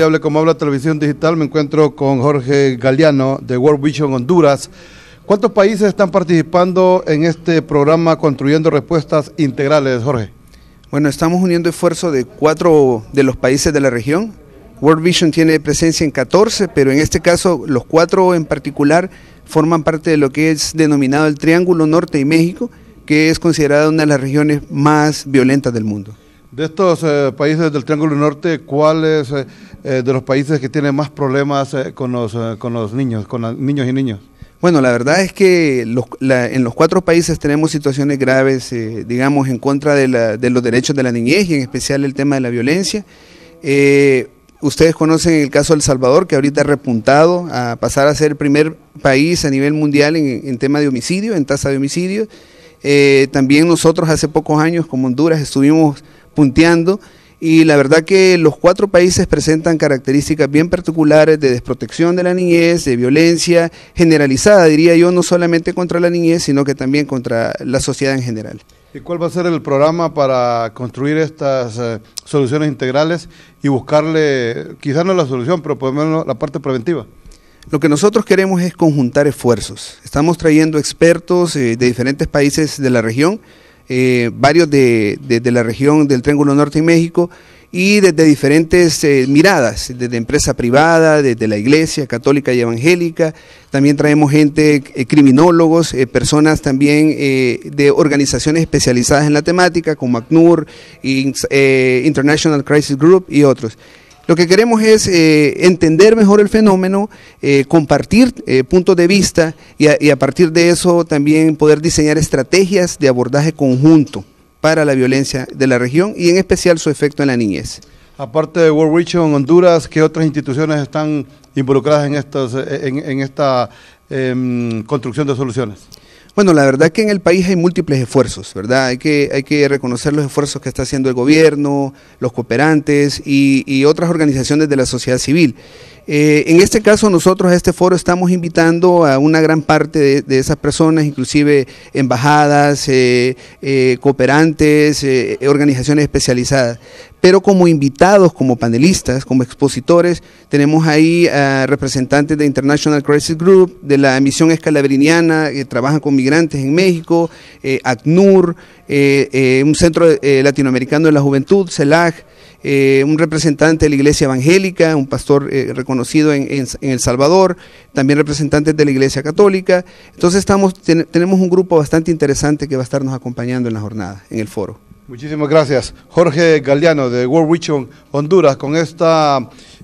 Hable como Habla Televisión Digital. Me encuentro con Jorge Galeano de World Vision Honduras. ¿Cuántos países están participando en este programa Construyendo Respuestas Integrales, Jorge? Bueno, estamos uniendo esfuerzos de cuatro de los países de la región. World Vision tiene presencia en 14, pero en este caso los cuatro en particular forman parte de lo que es denominado el Triángulo Norte y México, que es considerada una de las regiones más violentas del mundo. De estos eh, países del Triángulo Norte, ¿cuáles son eh, eh, de los países que tienen más problemas con, los, niños, con los niños y niños? Bueno, la verdad es que en los cuatro países tenemos situaciones graves, digamos, en contra de, los derechos de la niñez y en especial el tema de la violencia. ustedes conocen el caso de El Salvador, que ahorita ha repuntado a pasar a ser el primer país a nivel mundial en, tema de homicidio, en tasa de homicidio. también nosotros hace pocos años, como Honduras, estuvimos punteando y la verdad que los cuatro países presentan características bien particulares de desprotección de la niñez, de violencia generalizada, diría yo, no solamente contra la niñez, sino que también contra la sociedad en general. ¿Y cuál va a ser el programa para construir estas eh, soluciones integrales y buscarle, quizás no la solución, pero por lo menos la parte preventiva? Lo que nosotros queremos es conjuntar esfuerzos. Estamos trayendo expertos eh, de diferentes países de la región eh, varios de, la región del Triángulo Norte y México, y desde diferentes eh, miradas, desde empresa privada, desde la iglesia católica y evangélica. También traemos gente, eh, criminólogos, personas también de organizaciones especializadas en la temática, como ACNUR, International Crisis Group y otros. Lo que queremos es eh, entender mejor el fenómeno, eh, compartir eh, puntos de vista y a, partir de eso también poder diseñar estrategias de abordaje conjunto para la violencia de la región y en especial su efecto en la niñez. Aparte de World Vision Honduras, ¿qué otras instituciones están involucradas en, estos, en esta em, construcción de soluciones? Bueno, la verdad que en el país hay múltiples esfuerzos, ¿verdad? Hay que, hay que reconocer los esfuerzos que está haciendo el gobierno, los cooperantes y, y otras organizaciones de la sociedad civil. Eh, en este caso nosotros a este foro estamos invitando a una gran parte de, esas personas, inclusive embajadas, eh, eh, cooperantes, organizaciones especializadas. Pero como invitados, como panelistas, como expositores, tenemos ahí a representantes de International Crisis Group, de la misión escalabriniana que trabaja con migrantes en México, ACNUR, un centro latinoamericano de la juventud, CELAC, e eh, un representante de la Iglesia Evangélica, un pastor eh, reconocido en, El Salvador, también representantes de la Iglesia Católica. Entonces estamos, tenemos un grupo bastante interesante que va a estarnos acompañando en la jornada, en el foro. Muchísimas gracias. Jorge Galdiano de World Vision Honduras con esta,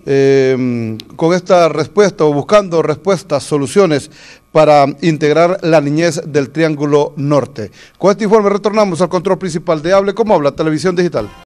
em, con esta respuesta o buscando respuestas, soluciones para integrar la niñez del Triángulo Norte. Con este informe retornamos al control principal de Hable como Habla Televisión Digital.